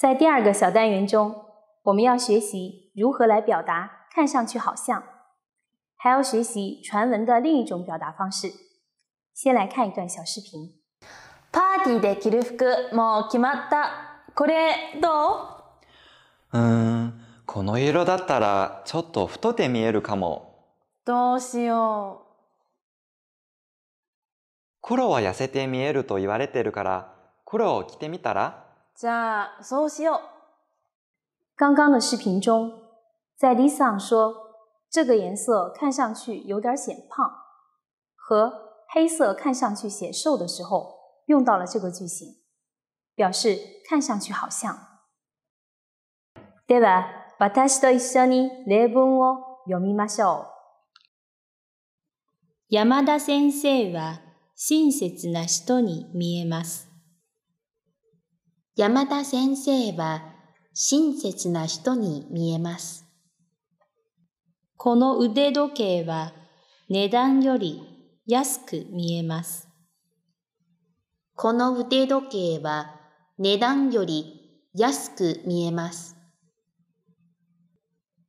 在第二个小单元中，我们要学习如何来表达“看上去好像”，还要学习传闻的另一种表达方式。先来看一段小视频。パーティーで着る服もう決まった。これどう？うん、この色だったらちょっと太って見えるかも。どうしよう。黒は痩せて見えると言われてるから、黒を着てみたら？在首先，刚刚的视频中，在 Lisa 说这个颜色看上去有点显胖，和黑色看上去显瘦的时候，用到了这个句型，表示看上去好像。では、私と一緒に例文を読みましょう。山田先生は親切な人に見えます。山田先生は親切な人に見えます。この腕時計は値段より安く見えます。この腕時計は値段より安く見えます。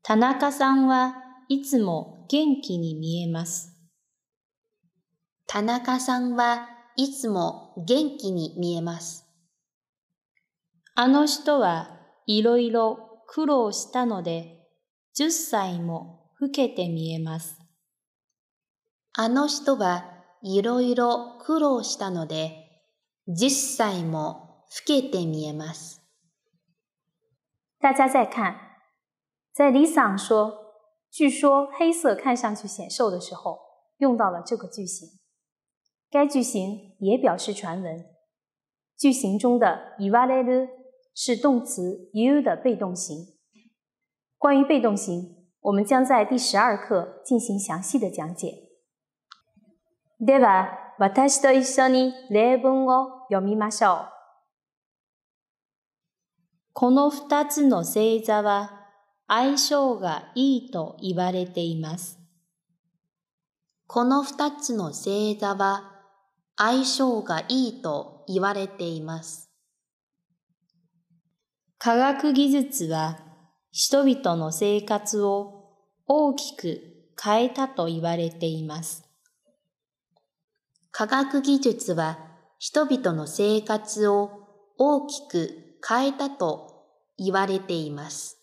田中さんはいつも元気に見えます。田中さんはいつも元気に見えます。あの人はいろいろ苦労したので、10歳も老けて見えます。あの人はいろいろ苦労したので、1歳も老けて見えます。大家再看，在李想说“据说黑色看上去显瘦”的时候，用到了这个句型。该句型也表示传闻。句型中的“言われる”是动词 you 的被动型。关于被动型，我们将在第十二课进行详细的讲解。では、私と一緒に例文を読みましょう。この二つの星座は相性がいいと言われています。この二つの星座は相性がいいと言われています。科学技術は人々の生活を大きく変えたと言われています。科学技術は人々の生活を大きく変えたと言われています。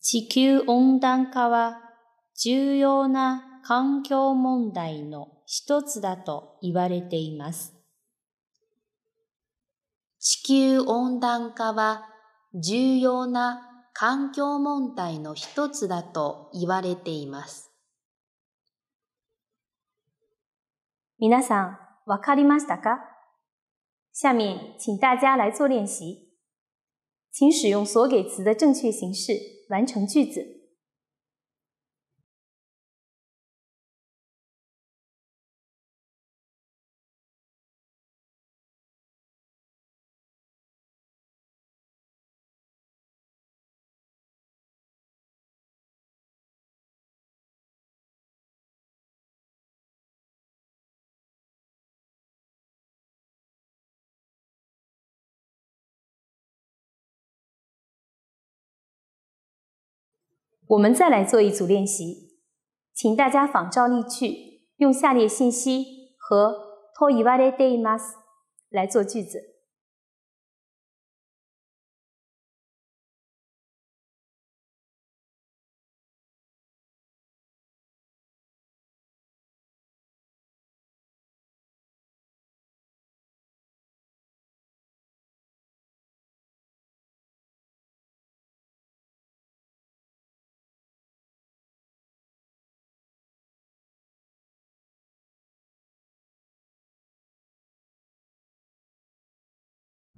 地球温暖化は重要な環境問題の一つだと言われています。地球温暖化は重要な環境問題の一つだと言われています。皆さん、わかりましたか下面请大家来做练习。请使用所给词的正确形式完成句子。我们再来做一组练习，请大家仿照例句，用下列信息和 toyvade daymas 来做句子。